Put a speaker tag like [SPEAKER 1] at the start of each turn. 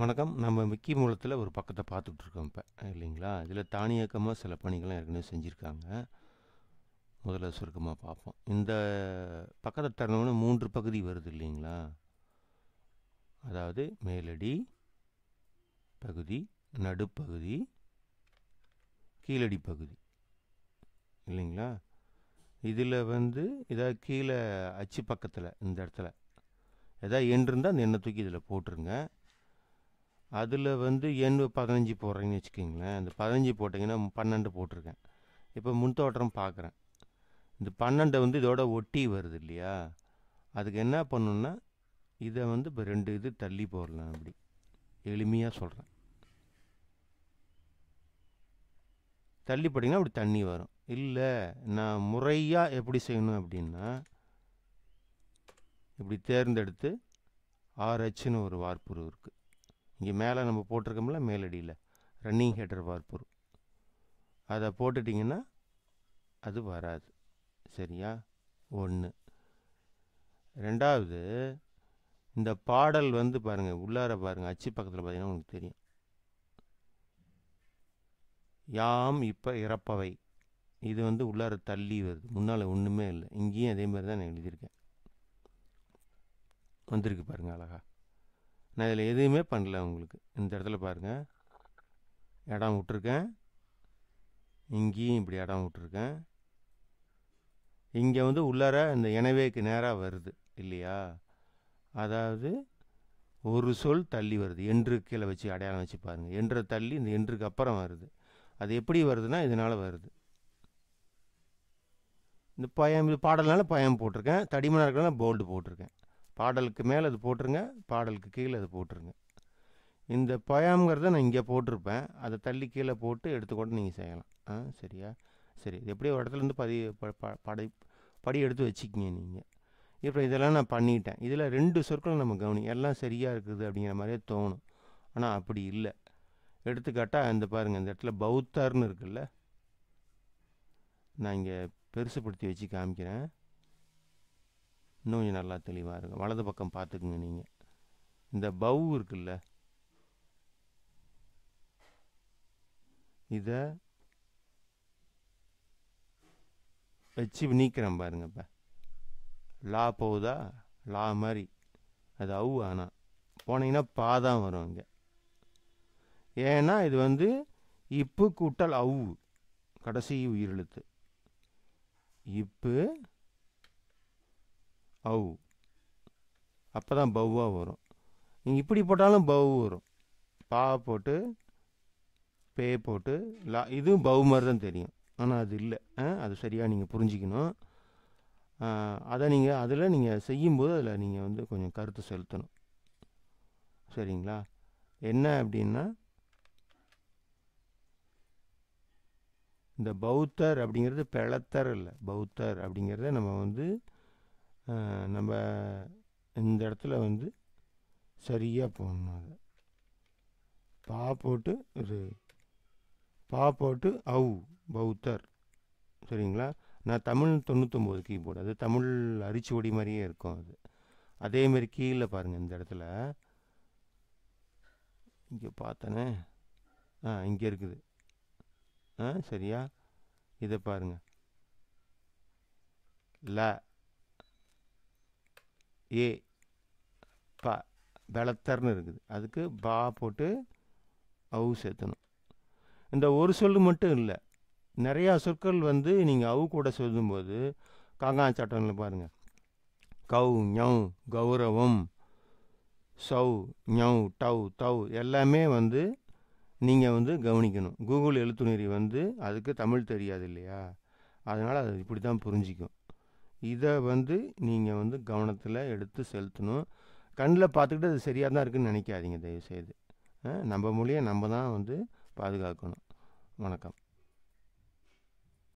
[SPEAKER 1] வணக்கம் நம்ம விக்கி மூலத்தில் ஒரு பக்கத்தை பார்த்துட்டு இருக்கோம் இப்போ இல்லைங்களா இதில் தானியக்கமாக சில பணிகள்லாம் ஏற்கனவே செஞ்சுருக்காங்க முதல்ல சுருக்கமாக பார்ப்போம் இந்த பக்கத்தை திறந்தோம்னா மூன்று பகுதி வருது இல்லைங்களா அதாவது மேலடி பகுதி நடுப்பகுதி கீழடி பகுதி இல்லைங்களா இதில் வந்து இதாக கீழே அச்சு பக்கத்தில் இந்த இடத்துல எதாவது எண் இருந்தால் அந்த எண்ணெய் தூக்கி இதில் போட்டுருங்க அதில் வந்து எண் பதினஞ்சு போடுறீங்கன்னு வச்சுக்கிங்களேன் அந்த பதினஞ்சு போட்டிங்கன்னா பன்னெண்டு போட்டிருக்கேன் இப்போ முன்தோட்டம் பார்க்குறேன் இந்த பன்னெண்டை வந்து இதோட ஒட்டி வருது இல்லையா அதுக்கு என்ன பண்ணணுன்னா இதை வந்து இப்போ ரெண்டு இது தள்ளி போடலாம் அப்படி எளிமையாக சொல்கிறேன் தள்ளி போட்டிங்கன்னா அப்படி தண்ணி வரும் இல்லை நான் முறையாக எப்படி செய்யணும் அப்படின்னா இப்படி தேர்ந்தெடுத்து ஆர்ஹெச்னு ஒரு வார்ப்புரு இருக்குது இங்கே மேலே நம்ம போட்டிருக்கோம்ல மேலடியில் ரன்னிங் ஹெட்டர் வார்ப்பூர் அதை போட்டுட்டிங்கன்னா அது வராது சரியா ஒன்று ரெண்டாவது இந்த பாடல் வந்து பாருங்கள் உள்ளார பாருங்கள் அச்சு பக்கத்தில் பார்த்தீங்கன்னா உங்களுக்கு தெரியும் யாம் இப்போ இறப்பவை இது வந்து உள்ளார தள்ளி வருது முன்னால் ஒன்றுமே இல்லை இங்கேயும் அதே மாதிரி தான் நான் எழுதியிருக்கேன் வந்திருக்கு பாருங்கள் அழகா நான் இதில் எதுவுமே பண்ணல உங்களுக்கு இந்த இடத்துல பாருங்கள் இடம் விட்டுருக்கேன் இங்கேயும் இப்படி இடம் விட்டுருக்கேன் இங்கே வந்து உள்ளார இந்த இனவேக்கு நேராக வருது இல்லையா அதாவது ஒரு சொல் தள்ளி வருது என்று கீழே வச்சு அடையாளம் வச்சு பாருங்கள் என்ற தள்ளி இந்த என்றுக்கு அப்புறம் வருது அது எப்படி வருதுன்னா இதனால் வருது இந்த பயம் இது பாடல்னால பயம் போட்டிருக்கேன் தடிமனாக இருக்கிறனால போல்டு போட்டிருக்கேன் பாடலுக்கு மேலே அது போட்டுருங்க பாடலுக்கு கீழே அது போட்டுருங்க இந்த பொயாம்ங்கிறத நான் இங்கே போட்டிருப்பேன் அதை தள்ளி கீழே போட்டு எடுத்துக்கொண்டு நீங்கள் செய்யலாம் ஆ சரியா சரி இது எப்படியோ ஒரு இடத்துலேருந்து பதி படை படி எடுத்து வச்சுக்கிங்க நீங்கள் இப்போ இதெல்லாம் நான் பண்ணிட்டேன் இதில் ரெண்டு சொற்களும் நம்ம கவனி எல்லாம் சரியாக இருக்குது அப்படிங்கிற மாதிரியே தோணும் ஆனால் அப்படி இல்லை எடுத்துக்காட்டால் இந்த பாருங்கள் இந்த இடத்துல பௌத்தார்னு இருக்குல்ல நான் இங்கே பெருசுப்படுத்தி வச்சு காமிக்கிறேன் இன்னும் கொஞ்சம் நல்லா தெளிவாக இருக்கும் வலது பக்கம் பார்த்துக்குங்க நீங்கள் இந்த பவ் இருக்குல்ல இதை வச்சு நீக்கிறேன் பாருங்க இப்போ லா போகுதா லா மாதிரி அது அவு ஆனால் போனீங்கன்னா பா தான் வரும் இங்கே ஏன்னா இது வந்து இப்பு கூட்டல் அவு கடைசி உயிரெழுத்து இப்பு அவு அப்போ தான் பவ்வாக வரும் நீங்கள் இப்படி போட்டாலும் பவ் வரும் பா போட்டு பே போட்டு லா இதுவும் பவு மாதிரி தான் தெரியும் ஆனால் அது இல்லை அது சரியாக நீங்கள் புரிஞ்சிக்கணும் அதை நீங்கள் அதில் நீங்கள் செய்யும்போது அதில் நீங்கள் வந்து கொஞ்சம் கருத்து செலுத்தணும் சரிங்களா என்ன அப்படின்னா இந்த பௌத்தர் அப்படிங்கிறது பிளத்தர் இல்லை பௌத்தர் அப்படிங்கிறத நம்ம வந்து நம்ம இந்த இடத்துல வந்து சரியாக போடணும் அதை பா போட்டு ஒரு பா போட்டு அவு பௌத்தர் சரிங்களா நான் தமிழ் தொண்ணூத்தொம்போது கீபோர்டு அது தமிழ் அரிச்சுவடி மாதிரியே இருக்கும் அது அதேமாரி கீழே பாருங்கள் இந்த இடத்துல இங்கே பார்த்தனே ஆ இங்கே இருக்குது ஆ சரியா இதை பாருங்கள் ல ஏ ப பலத்தர்னு இருக்குது அதுக்கு பா போட்டு அவு சேர்த்தணும் இந்த ஒரு சொல் மட்டும் இல்லை நிறையா சொற்கள் வந்து நீங்கள் அவு கூட சொல்லும்போது காங்கான் சட்டம்ல பாருங்கள் கவ் ஞௌ கௌரவம் சௌ ஞௌ டவ் தவ் எல்லாமே வந்து நீங்கள் வந்து கவனிக்கணும் கூகுள் எழுத்துணரி வந்து அதுக்கு தமிழ் தெரியாது இல்லையா அதனால் அது இப்படி தான் புரிஞ்சிக்கும் இதை வந்து நீங்கள் வந்து கவனத்தில் எடுத்து செலுத்தணும் கண்ணில் பார்த்துக்கிட்டு அது சரியாக தான் இருக்குதுன்னு நினைக்காதீங்க தயவுசெய்து நம்ம மொழியை நம்ம தான் வந்து பாதுகாக்கணும் வணக்கம்